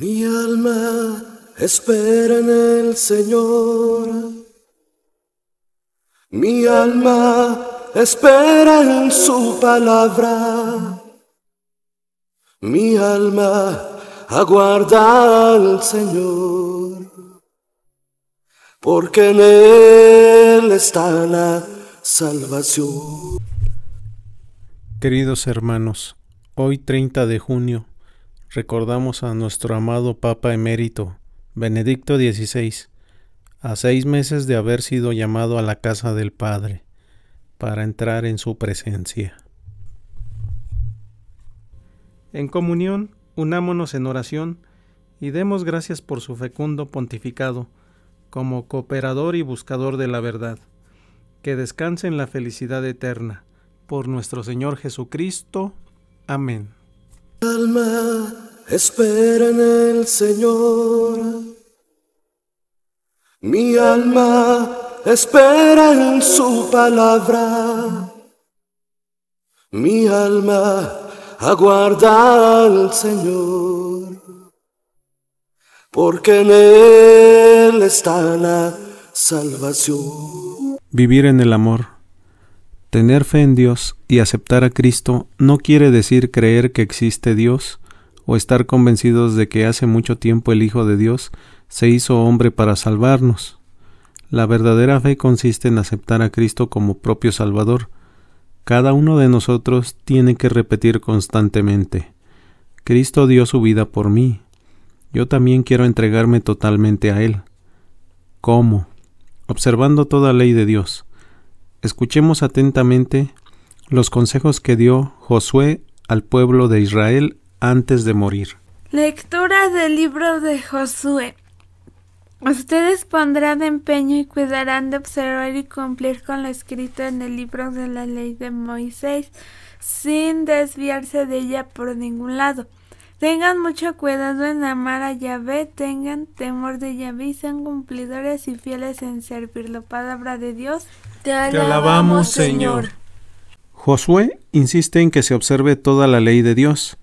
Mi alma espera en el Señor. Mi alma espera en su palabra. Mi alma aguarda al Señor. Porque en Él está la salvación. Queridos hermanos, hoy 30 de junio recordamos a nuestro amado Papa emérito, Benedicto XVI, a seis meses de haber sido llamado a la casa del Padre, para entrar en su presencia. En comunión, unámonos en oración y demos gracias por su fecundo pontificado, como cooperador y buscador de la verdad. Que descanse en la felicidad eterna. Por nuestro Señor Jesucristo. Amén. Espera en el Señor. Mi alma espera en su palabra. Mi alma aguarda al Señor. Porque en Él está la salvación. Vivir en el amor. Tener fe en Dios y aceptar a Cristo no quiere decir creer que existe Dios o estar convencidos de que hace mucho tiempo el Hijo de Dios se hizo hombre para salvarnos. La verdadera fe consiste en aceptar a Cristo como propio Salvador. Cada uno de nosotros tiene que repetir constantemente Cristo dio su vida por mí. Yo también quiero entregarme totalmente a Él. ¿Cómo? Observando toda ley de Dios. Escuchemos atentamente los consejos que dio Josué al pueblo de Israel antes de morir. Lectura del libro de Josué. Ustedes pondrán empeño y cuidarán de observar y cumplir con lo escrito en el libro de la ley de Moisés, sin desviarse de ella por ningún lado. Tengan mucho cuidado en amar a Yahvé, tengan temor de Yahvé sean cumplidores y fieles en servir la palabra de Dios. Te alabamos, Señor. Josué insiste en que se observe toda la ley de Dios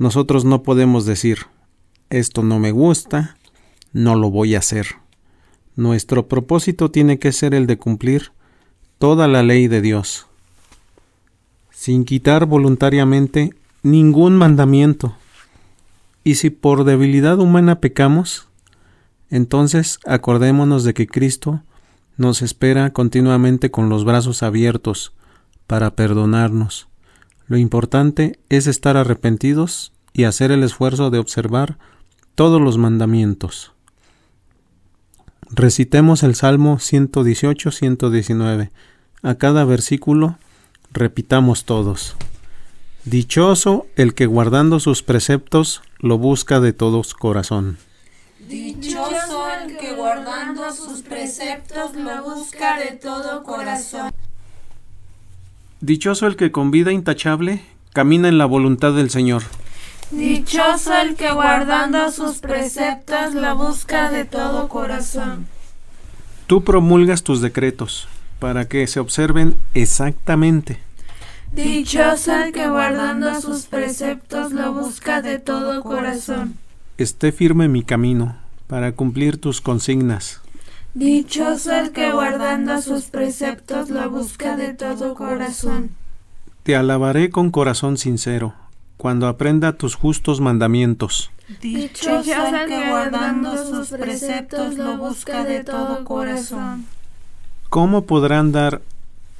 nosotros no podemos decir, esto no me gusta, no lo voy a hacer. Nuestro propósito tiene que ser el de cumplir toda la ley de Dios, sin quitar voluntariamente ningún mandamiento. Y si por debilidad humana pecamos, entonces acordémonos de que Cristo nos espera continuamente con los brazos abiertos para perdonarnos lo importante es estar arrepentidos y hacer el esfuerzo de observar todos los mandamientos. Recitemos el Salmo 118-119. A cada versículo repitamos todos. Dichoso el que guardando sus preceptos lo busca de todo corazón. Dichoso el que guardando sus preceptos lo busca de todo corazón. Dichoso el que con vida intachable camina en la voluntad del Señor. Dichoso el que guardando sus preceptos la busca de todo corazón. Tú promulgas tus decretos para que se observen exactamente. Dichoso el que guardando sus preceptos lo busca de todo corazón. Esté firme mi camino para cumplir tus consignas. Dichoso el que guardando sus preceptos lo busca de todo corazón. Te alabaré con corazón sincero, cuando aprenda tus justos mandamientos. Dichoso el que guardando sus preceptos lo busca de todo corazón. ¿Cómo podrá andar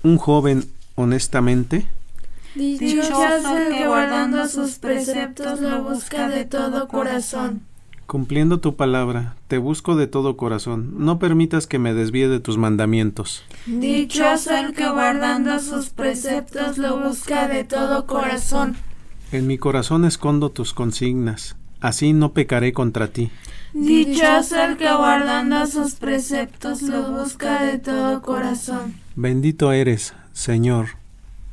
un joven honestamente? Dichoso el que guardando sus preceptos lo busca de todo corazón. Cumpliendo tu palabra, te busco de todo corazón, no permitas que me desvíe de tus mandamientos. Dichoso el que guardando sus preceptos lo busca de todo corazón. En mi corazón escondo tus consignas, así no pecaré contra ti. Dichoso el que guardando sus preceptos lo busca de todo corazón. Bendito eres, Señor,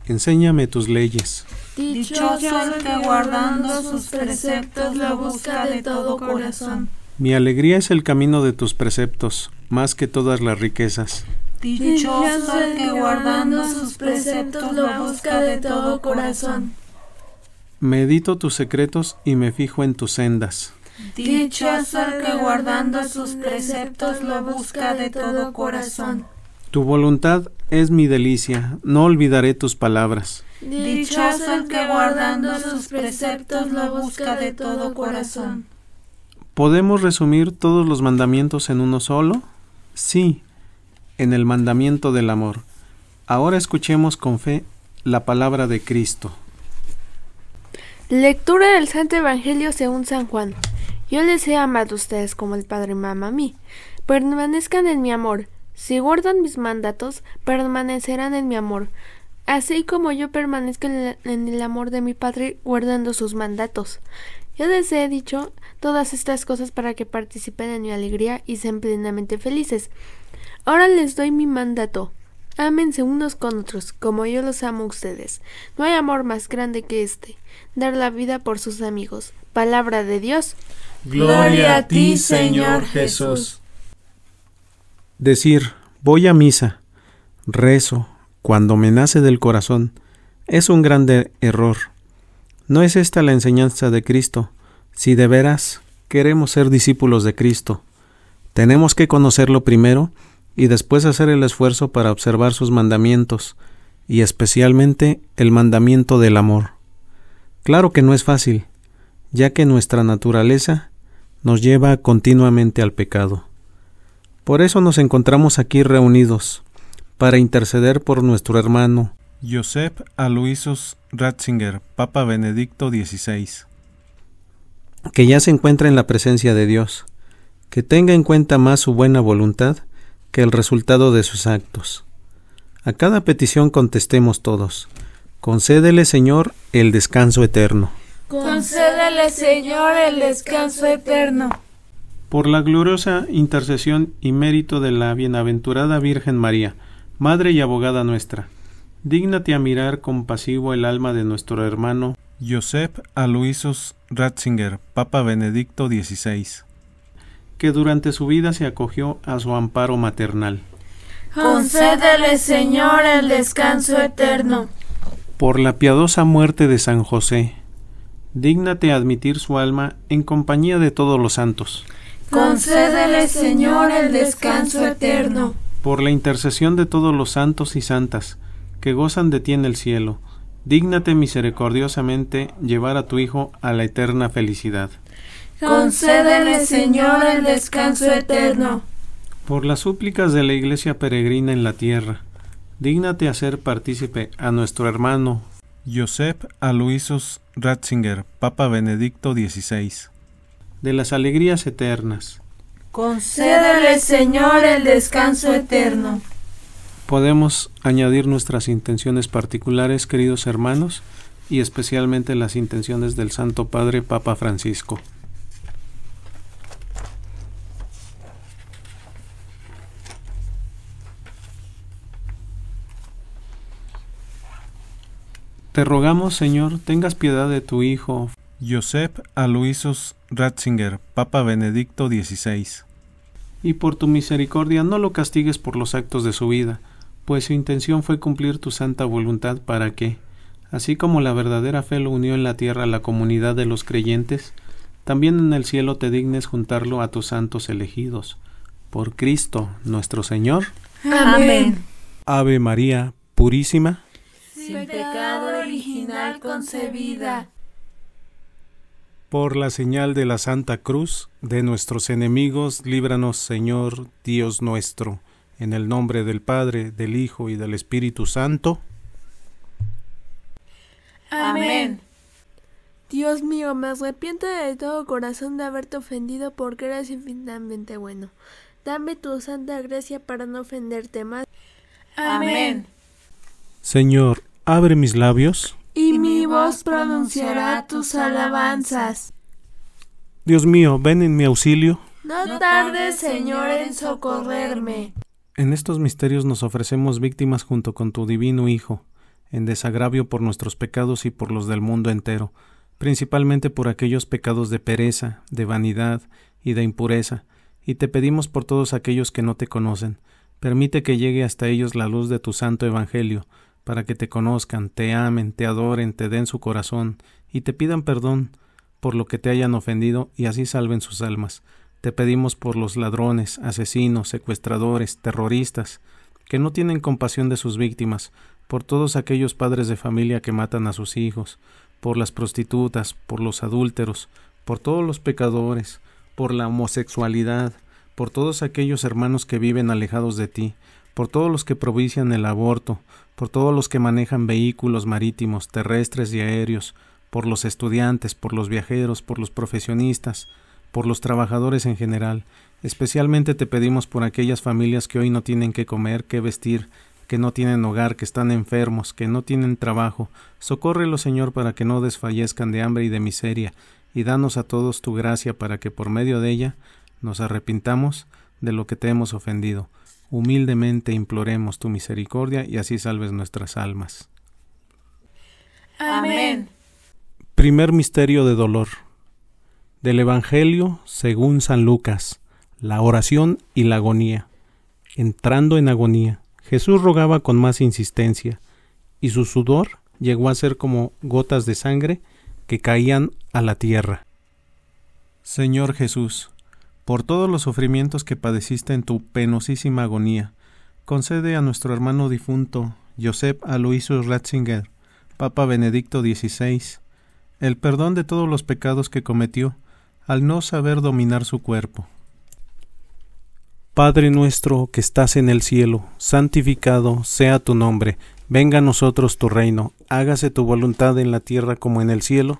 enséñame tus leyes. Dichoso el que guardando sus preceptos lo busca de todo corazón. Mi alegría es el camino de tus preceptos, más que todas las riquezas. Dichoso el que guardando sus preceptos lo busca de todo corazón. Medito tus secretos y me fijo en tus sendas. Dichoso el que guardando sus preceptos lo busca de todo corazón. Tu voluntad es mi delicia, no olvidaré tus palabras. Dichoso el que guardando sus preceptos lo busca de todo corazón. ¿Podemos resumir todos los mandamientos en uno solo? Sí, en el mandamiento del amor. Ahora escuchemos con fe la palabra de Cristo. Lectura del Santo Evangelio según San Juan. Yo les he amado a ustedes como el Padre Mama a mí. Permanezcan en mi amor. Si guardan mis mandatos, permanecerán en mi amor así como yo permanezco en, el amor de mi Padre guardando sus mandatos. Yo les he dicho todas estas cosas para que participen en mi alegría y sean plenamente felices. Ahora les doy mi mandato. Ámense unos con otros, como yo los amo a ustedes. No hay amor más grande que este, dar la vida por sus amigos. Palabra de Dios. Gloria a ti, Señor Jesús. Decir, voy a misa, rezo, cuando me nace del corazón, es un grande error. ¿No es esta la enseñanza de Cristo? Si de veras queremos ser discípulos de Cristo, tenemos que conocerlo primero y después hacer el esfuerzo para observar sus mandamientos, y especialmente el mandamiento del amor. Claro que no es fácil, ya que nuestra naturaleza nos lleva continuamente al pecado. Por eso nos encontramos aquí reunidos, para interceder por nuestro hermano. Josep Aloysius Ratzinger, Papa Benedicto XVI. Que ya se encuentra en la presencia de Dios, que tenga en cuenta más su buena voluntad que el resultado de sus actos. A cada petición contestemos todos. Concédele, Señor, el descanso eterno. Concédele, Señor, el descanso eterno. Por la gloriosa intercesión y mérito de la bienaventurada Virgen María, Madre y abogada nuestra, dígnate a mirar compasivo el alma de nuestro hermano Joseph Aloysius Ratzinger, Papa Benedicto XVI, que durante su vida se acogió a su amparo maternal. Concédele, Señor, el descanso eterno. Por la piadosa muerte de San José, dígnate admitir su alma en compañía de todos los santos. Concédele, Señor, el descanso eterno. Por la intercesión de todos los santos y santas, que gozan de ti en el cielo, dígnate misericordiosamente llevar a tu Hijo a la eterna felicidad. Concédele, Señor, el descanso eterno. Por las súplicas de la Iglesia peregrina en la tierra, dígnate hacer partícipe a nuestro hermano Joseph Aloysius Ratzinger, Papa Benedicto XVI, de las alegrías eternas Concédele, Señor, el descanso eterno. Podemos añadir nuestras intenciones particulares, queridos hermanos, y especialmente las intenciones del Santo Padre Papa Francisco. Te rogamos, Señor, tengas piedad de tu Hijo. Josep Aloysius Ratzinger, Papa Benedicto XVI y por tu misericordia no lo castigues por los actos de su vida, pues su intención fue cumplir tu santa voluntad para que, así como la verdadera fe lo unió en la tierra a la comunidad de los creyentes, también en el cielo te dignes juntarlo a tus santos elegidos. Por Cristo nuestro Señor. Amén. Ave María, purísima. Sin pecado original concebida por la señal de la Santa Cruz, de nuestros enemigos, líbranos, Señor, Dios nuestro, en el nombre del Padre, del Hijo y del Espíritu Santo. Amén. Dios mío, me arrepiento de todo corazón de haberte ofendido porque eres infinitamente bueno. Dame tu santa gracia para no ofenderte más. Amén. Señor, abre mis labios y mi voz pronunciará tus alabanzas. Dios mío, ven en mi auxilio. No tardes, Señor, en socorrerme. En estos misterios nos ofrecemos víctimas junto con tu divino Hijo, en desagravio por nuestros pecados y por los del mundo entero, principalmente por aquellos pecados de pereza, de vanidad y de impureza, y te pedimos por todos aquellos que no te conocen, permite que llegue hasta ellos la luz de tu santo Evangelio, para que te conozcan, te amen, te adoren, te den su corazón y te pidan perdón por lo que te hayan ofendido y así salven sus almas. Te pedimos por los ladrones, asesinos, secuestradores, terroristas, que no tienen compasión de sus víctimas, por todos aquellos padres de familia que matan a sus hijos, por las prostitutas, por los adúlteros, por todos los pecadores, por la homosexualidad, por todos aquellos hermanos que viven alejados de ti, por todos los que provician el aborto, por todos los que manejan vehículos marítimos, terrestres y aéreos, por los estudiantes, por los viajeros, por los profesionistas, por los trabajadores en general. Especialmente te pedimos por aquellas familias que hoy no tienen que comer, qué vestir, que no tienen hogar, que están enfermos, que no tienen trabajo. Socórrelo, Señor, para que no desfallezcan de hambre y de miseria, y danos a todos tu gracia para que por medio de ella nos arrepintamos de lo que te hemos ofendido humildemente imploremos tu misericordia y así salves nuestras almas. Amén. Primer misterio de dolor. Del Evangelio según San Lucas, la oración y la agonía. Entrando en agonía, Jesús rogaba con más insistencia, y su sudor llegó a ser como gotas de sangre que caían a la tierra. Señor Jesús, por todos los sufrimientos que padeciste en tu penosísima agonía. Concede a nuestro hermano difunto, Josep Aloysius Ratzinger, Papa Benedicto XVI, el perdón de todos los pecados que cometió al no saber dominar su cuerpo. Padre nuestro que estás en el cielo, santificado sea tu nombre, venga a nosotros tu reino, hágase tu voluntad en la tierra como en el cielo.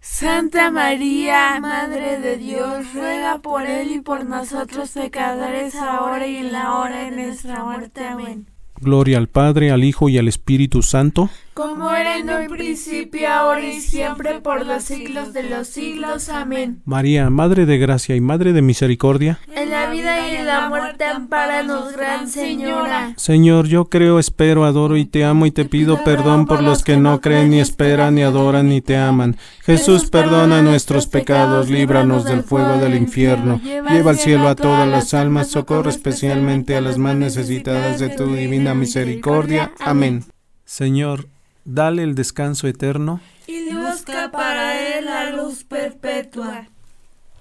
Santa María, Madre de Dios, ruega por Él y por nosotros pecadores, ahora y en la hora de nuestra muerte. Amén. Gloria al Padre, al Hijo y al Espíritu Santo. Como era en el principio, ahora y siempre, por los siglos de los siglos. Amén. María, Madre de Gracia y Madre de Misericordia. En la vida y en la muerte, ampáranos, Gran Señora. Señor, yo creo, espero, adoro y te amo y te pido perdón por los que no creen, ni esperan, ni adoran, ni te aman. Jesús, perdona nuestros pecados, líbranos del fuego del infierno. Lleva al cielo a todas las almas, socorre especialmente a las más necesitadas de tu divina misericordia. Amén. Señor, dale el descanso eterno y busca para él la luz perpetua.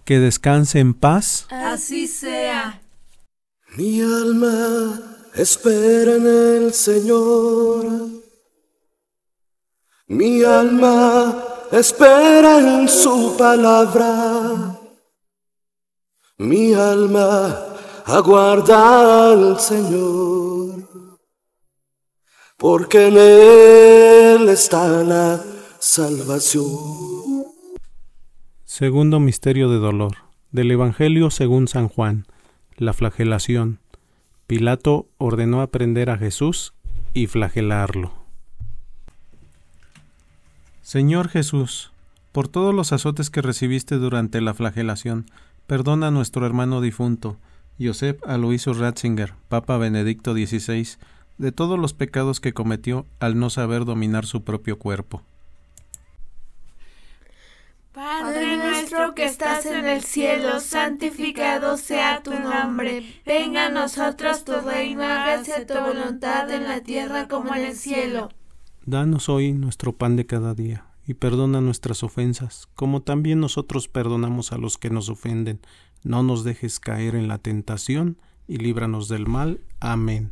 Que descanse en paz. Así sea. Mi alma espera en el Señor. Mi alma espera en su palabra. Mi alma aguarda al Señor porque en Él está la salvación. Segundo misterio de dolor del Evangelio según San Juan, la flagelación. Pilato ordenó aprender a Jesús y flagelarlo. Señor Jesús, por todos los azotes que recibiste durante la flagelación, perdona a nuestro hermano difunto, Josep Aloysio Ratzinger, Papa Benedicto XVI, de todos los pecados que cometió al no saber dominar su propio cuerpo. Padre nuestro que estás en el cielo, santificado sea tu nombre. Venga a nosotros tu reino, hágase tu voluntad en la tierra como en el cielo. Danos hoy nuestro pan de cada día, y perdona nuestras ofensas, como también nosotros perdonamos a los que nos ofenden. No nos dejes caer en la tentación, y líbranos del mal. Amén.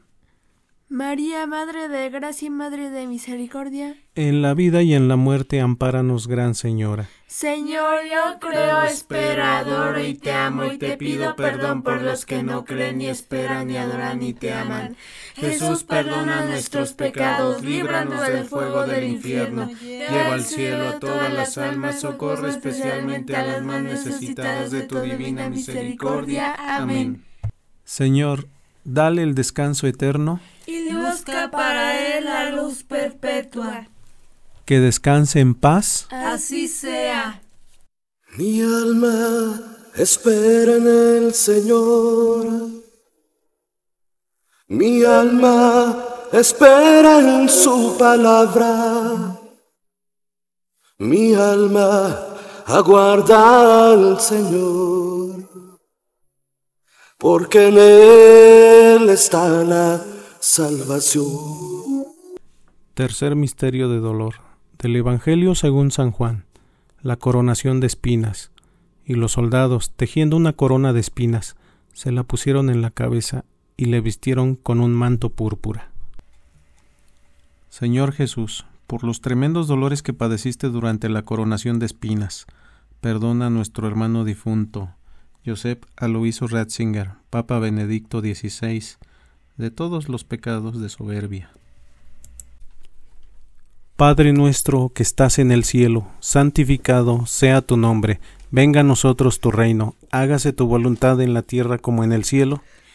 María, Madre de Gracia y Madre de Misericordia. En la vida y en la muerte, ampáranos, Gran Señora. Señor, yo creo, espero, adoro y te amo y te pido perdón por los que no creen ni esperan ni adoran ni te aman. Jesús, perdona nuestros pecados, líbranos del fuego del infierno. Lleva al cielo a todas las almas, socorre especialmente a las más necesitadas de tu divina misericordia. Amén. Señor, dale el descanso eterno y busca para él la luz perpetua. Que descanse en paz. Así sea. Mi alma espera en el Señor. Mi alma espera en su palabra. Mi alma aguarda al Señor porque en Él está la salvación. Tercer misterio de dolor del Evangelio según San Juan, la coronación de espinas. Y los soldados, tejiendo una corona de espinas, se la pusieron en la cabeza y le vistieron con un manto púrpura. Señor Jesús, por los tremendos dolores que padeciste durante la coronación de espinas, perdona a nuestro hermano difunto Joseph Aloiso Ratzinger, Papa Benedicto XVI, de todos los pecados de soberbia. Padre nuestro que estás en el cielo, santificado sea tu nombre, venga a nosotros tu reino, hágase tu voluntad en la tierra como en el cielo.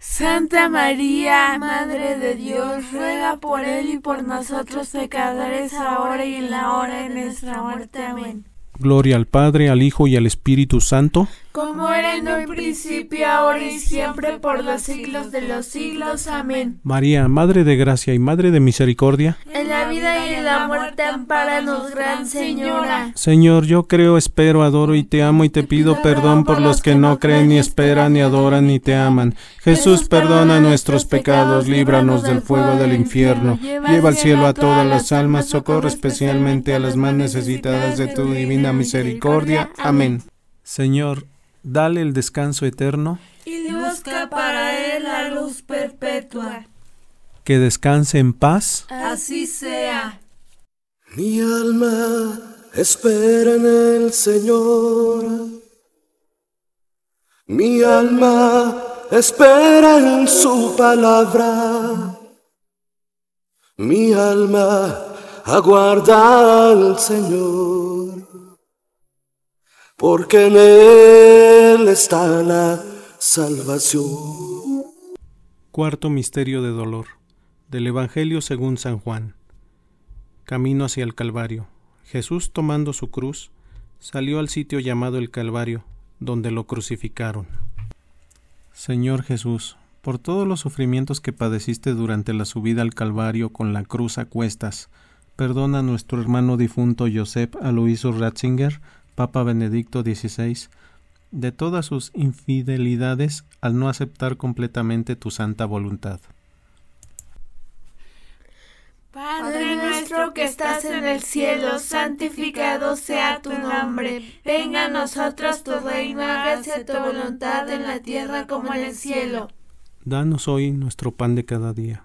Santa María, Madre de Dios, ruega por Él y por nosotros pecadores, ahora y en la hora de nuestra muerte. Amén. Gloria al Padre, al Hijo y al Espíritu Santo. Como era en el principio, ahora y siempre, por los siglos de los siglos. Amén. María, Madre de Gracia y Madre de Misericordia. En la vida y en la muerte, ampáranos, Gran Señora. Señor, yo creo, espero, adoro y te amo y te pido perdón por los que no creen, ni esperan, ni adoran, ni te aman. Jesús, perdona nuestros pecados, líbranos del fuego del infierno. Lleva al cielo a todas las almas, socorre especialmente a las más necesitadas de tu divina misericordia. Amén. Señor, dale el descanso eterno y busca para él la luz perpetua. Que descanse en paz. Así sea. Mi alma espera en el Señor. Mi alma espera en su palabra. Mi alma aguarda al Señor porque en Él está la salvación. Cuarto Misterio de Dolor del Evangelio según San Juan. Camino hacia el Calvario. Jesús, tomando su cruz, salió al sitio llamado el Calvario, donde lo crucificaron. Señor Jesús, por todos los sufrimientos que padeciste durante la subida al Calvario con la cruz a cuestas, perdona a nuestro hermano difunto Josep Aloysio Ratzinger, Papa Benedicto XVI, de todas sus infidelidades al no aceptar completamente tu santa voluntad. Padre nuestro que estás en el cielo, santificado sea tu nombre. Venga a nosotros tu reino, hágase tu voluntad en la tierra como en el cielo. Danos hoy nuestro pan de cada día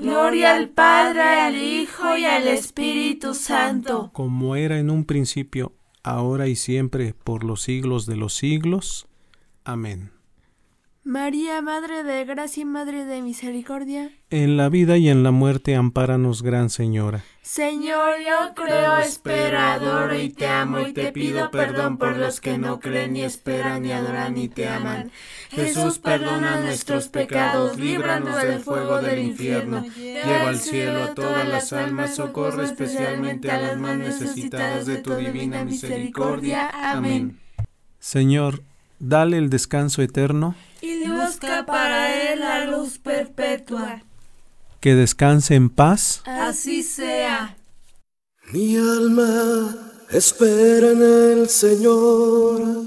Gloria al Padre, al Hijo y al Espíritu Santo. Como era en un principio, ahora y siempre, por los siglos de los siglos. Amén. María, Madre de Gracia y Madre de Misericordia. En la vida y en la muerte, ampáranos, Gran Señora. Señor, yo creo, espero, adoro y te amo y te pido perdón por los que no creen ni esperan ni adoran ni te aman. Jesús, perdona nuestros pecados, líbranos del fuego del infierno. Lleva al cielo a todas las almas, socorre especialmente a las más necesitadas de tu divina misericordia. Amén. Señor, dale el descanso eterno y busca para él la luz perpetua. Que descanse en paz. Así sea. Mi alma espera en el Señor.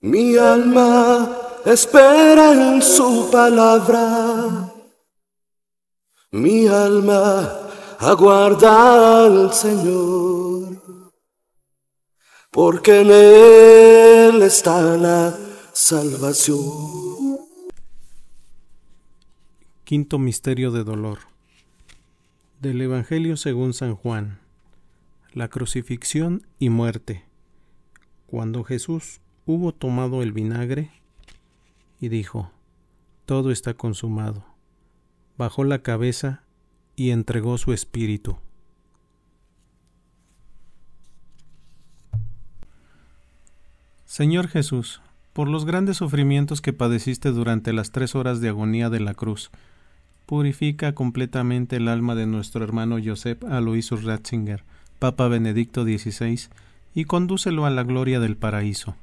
Mi alma espera en su palabra. Mi alma aguarda al Señor. Porque en Él está la salvación. Quinto Misterio de Dolor del Evangelio según San Juan. La crucifixión y muerte. Cuando Jesús hubo tomado el vinagre y dijo, Todo está consumado, bajó la cabeza y entregó su espíritu. Señor Jesús, por los grandes sufrimientos que padeciste durante las tres horas de agonía de la cruz. Purifica completamente el alma de nuestro hermano Joseph Aloysius Ratzinger, Papa Benedicto XVI, y condúcelo a la gloria del paraíso.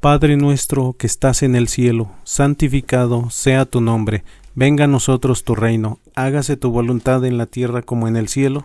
Padre nuestro que estás en el cielo, santificado sea tu nombre, venga a nosotros tu reino, hágase tu voluntad en la tierra como en el cielo.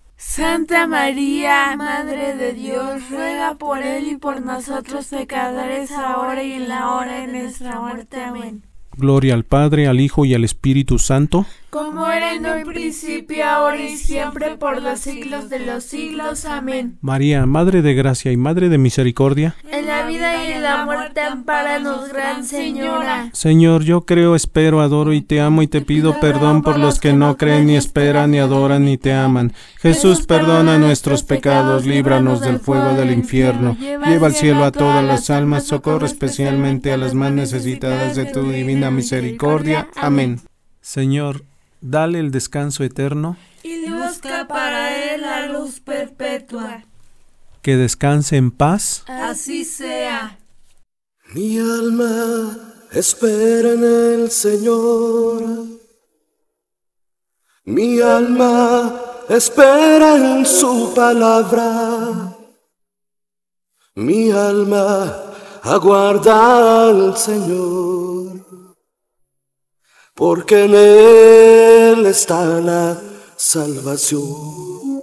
Santa María, Madre de Dios, ruega por Él y por nosotros pecadores, ahora y en la hora de nuestra muerte. Amén. Gloria al Padre, al Hijo y al Espíritu Santo como era en el principio, ahora y siempre, por los siglos de los siglos. Amén. María, Madre de Gracia y Madre de Misericordia, en la vida y en la muerte, amparanos, Gran Señora. Señor, yo creo, espero, adoro y te amo y te pido perdón por los que no creen, ni esperan, ni adoran, ni te aman. Jesús, perdona nuestros pecados, líbranos del fuego del infierno, lleva al cielo a todas las almas, socorre especialmente a las más necesitadas de tu divina misericordia. Amén. Señor, dale el descanso eterno y busca para él la luz perpetua. Que descanse en paz. Así sea. Mi alma espera en el Señor. Mi alma espera en su palabra. Mi alma aguarda al Señor porque en Él está la salvación.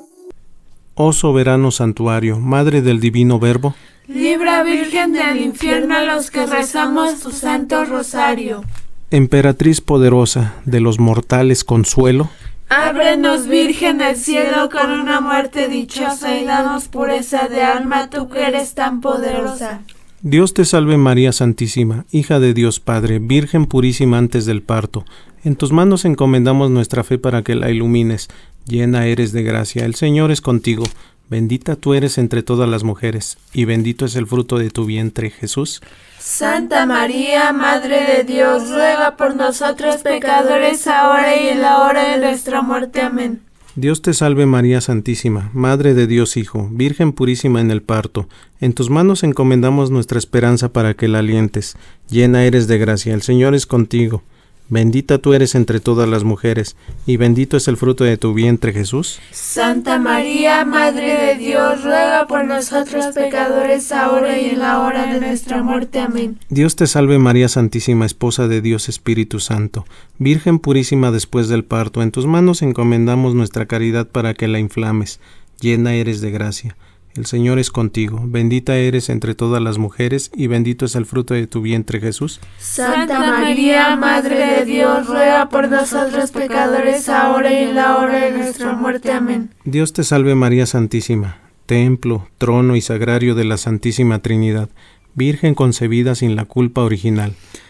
Oh soberano santuario, Madre del Divino Verbo, libra Virgen del infierno a los que rezamos tu santo rosario. Emperatriz poderosa de los mortales consuelo, Ábrenos, Virgen, el cielo con una muerte dichosa y danos pureza de alma, tú que eres tan poderosa. Dios te salve María Santísima, hija de Dios Padre, Virgen purísima antes del parto. En tus manos encomendamos nuestra fe para que la ilumines. Llena eres de gracia, el Señor es contigo. Bendita tú eres entre todas las mujeres, y bendito es el fruto de tu vientre, Jesús. Santa María, Madre de Dios, ruega por nosotros pecadores, ahora y en la hora de nuestra muerte. Amén. Dios te salve María Santísima, Madre de Dios Hijo, Virgen purísima en el parto. En tus manos encomendamos nuestra esperanza para que la alientes. Llena eres de gracia, el Señor es contigo. Bendita tú eres entre todas las mujeres, y bendito es el fruto de tu vientre Jesús. Santa María, Madre de Dios, ruega por nosotros pecadores, ahora y en la hora de nuestra muerte. Amén. Dios te salve María Santísima, Esposa de Dios Espíritu Santo, Virgen purísima después del parto, en tus manos encomendamos nuestra caridad para que la inflames, llena eres de gracia. El Señor es contigo, bendita eres entre todas las mujeres, y bendito es el fruto de tu vientre Jesús. Santa María, Madre de Dios, ruega por nosotros pecadores, ahora y en la hora de nuestra muerte. Amén. Dios te salve María Santísima, templo, trono y sagrario de la Santísima Trinidad, Virgen concebida sin la culpa original.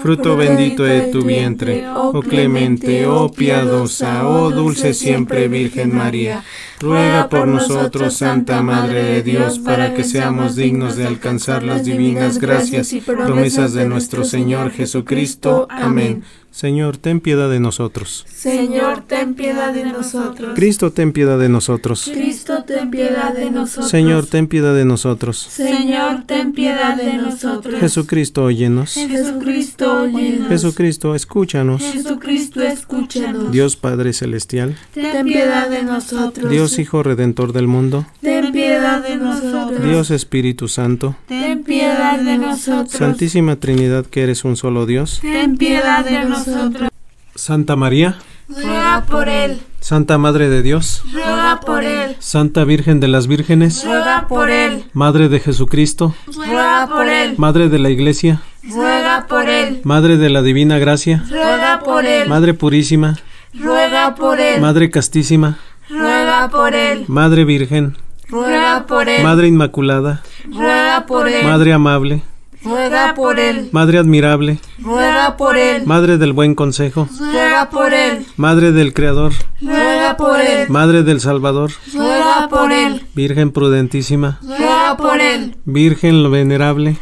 fruto bendito de tu vientre, oh, oh clemente, oh, oh piadosa, oh, oh dulce siempre Virgen María. Ruega por nosotros, Santa Madre de Dios, para que seamos dignos de alcanzar las divinas gracias y promesas de nuestro Señor Jesucristo. Amén. Señor, ten piedad de nosotros. Señor, ten piedad de nosotros. Cristo, ten piedad de nosotros. Cristo, ten piedad de nosotros. Señor, ten piedad de nosotros. Señor, ten piedad de nosotros. Jesucristo, óyenos. Jesucristo, óyenos. Jesucristo, escúchanos. Jesucristo, escúchanos. Dios Padre celestial, ten piedad de nosotros. Dios Dios Hijo Redentor del mundo, ten piedad de nosotros. Dios Espíritu Santo, ten piedad de nosotros. Santísima Trinidad, que eres un solo Dios, ten piedad de nosotros. Santa María, ruega por él. Santa Madre de Dios, ruega por él. Santa Virgen de las Vírgenes, ruega por él. Madre de Jesucristo, ruega por él. Madre de la Iglesia, ruega por él. Madre de la Divina Gracia, ruega por él. Madre Purísima, ruega por él. Madre Castísima, por Madre Virgen, Madre Inmaculada, por Madre Amable, por Madre Admirable, por Madre del Buen Consejo, por Madre del Creador, Madre del Salvador, por él. Virgen Prudentísima, Virgen Venerable,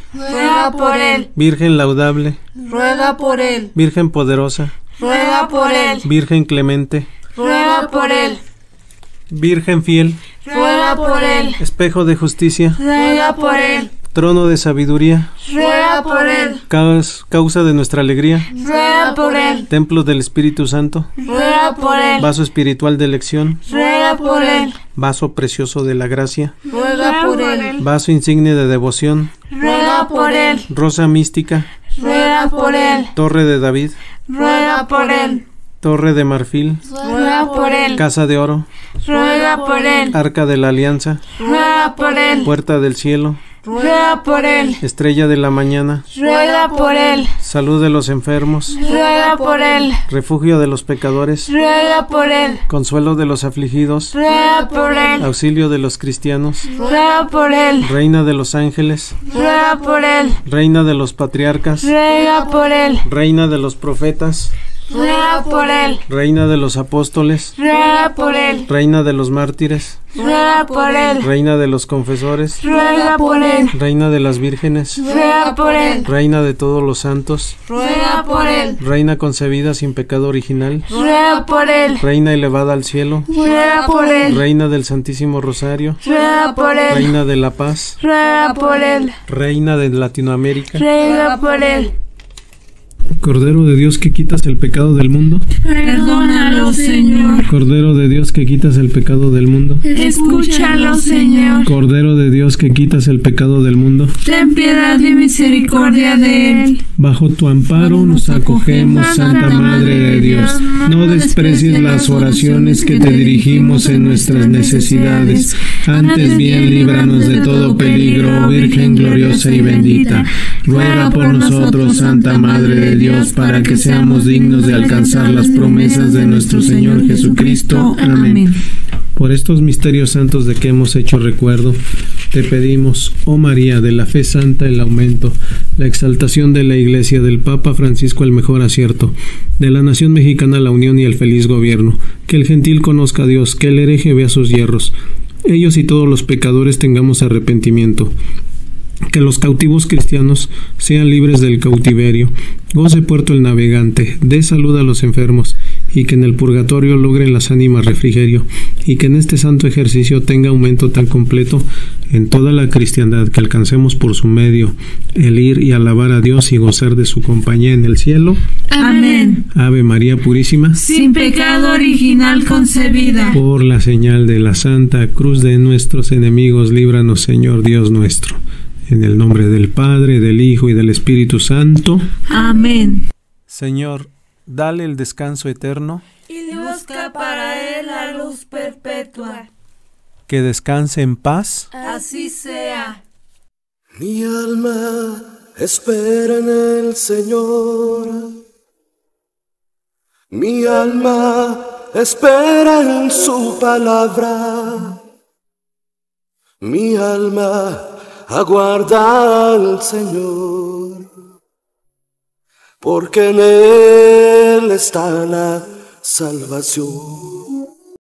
Virgen Laudable, ruega por él. Virgen Poderosa, por él. Virgen Clemente, por él. Virgen fiel, ruega por él. Espejo de justicia, ruega por él. Trono de sabiduría, ruega por él. causa de nuestra alegría, ruega por él. Templo del Espíritu Santo, ruega por él. Vaso espiritual de elección, ruega por él. Vaso precioso de la gracia, ruega por él. Vaso insigne de devoción, ruega por él. Rosa mística, ruega por él. Torre de David, ruega por él. Torre de Marfil. Ruega por él. Casa de Oro. Ruega por él. Arca de la Alianza. Ruega por él. Puerta del Cielo. Ruega por él. Estrella de la mañana. Ruega por él. Salud de los enfermos. Ruega por él. Refugio de los pecadores. Ruega por él. Consuelo de los afligidos. Ruega por él. Auxilio de los cristianos. Ruega por él. Reina de los ángeles. Ruega por él. Reina de los patriarcas. Ruega por él. Reina de los profetas por él. Reina de los apóstoles, por Reina de los mártires, por Reina de los confesores, Reina de las vírgenes, Reina de todos los santos, Reina concebida sin pecado original, por Reina elevada al cielo, Reina del Santísimo Rosario, por Reina de la paz, por él. Reina de Latinoamérica, ruega por él. Cordero de Dios que quitas el pecado del mundo. perdónalo Señor. Cordero de Dios que quitas el pecado del mundo. escúchalo Señor. Cordero de Dios que quitas el pecado del mundo. Ten piedad y misericordia de él. Bajo tu amparo nos acogemos, Santa Madre de Dios. No desprecies las oraciones que te dirigimos en nuestras necesidades antes bien, líbranos de todo peligro, Virgen gloriosa y bendita. Ruega por nosotros, Santa Madre de Dios, para que seamos dignos de alcanzar las promesas de nuestro Señor Jesucristo. Amén. Por estos misterios santos de que hemos hecho recuerdo, te pedimos, oh María, de la fe santa el aumento, la exaltación de la Iglesia, del Papa Francisco el mejor acierto, de la nación mexicana la unión y el feliz gobierno, que el gentil conozca a Dios, que el hereje vea sus hierros, ellos y todos los pecadores tengamos arrepentimiento que los cautivos cristianos sean libres del cautiverio. Goce puerto el navegante, dé salud a los enfermos, y que en el purgatorio logren las ánimas refrigerio, y que en este santo ejercicio tenga aumento tan completo en toda la cristiandad que alcancemos por su medio el ir y alabar a Dios y gozar de su compañía en el cielo. Amén. Ave María Purísima, sin pecado original concebida. Por la señal de la Santa Cruz de nuestros enemigos, líbranos Señor Dios nuestro. En el nombre del Padre, del Hijo y del Espíritu Santo. Amén. Señor, dale el descanso eterno y busca para él la luz perpetua. Que descanse en paz. Así sea. Mi alma espera en el Señor. Mi alma espera en su palabra. Mi alma aguarda al Señor porque en Él está la salvación.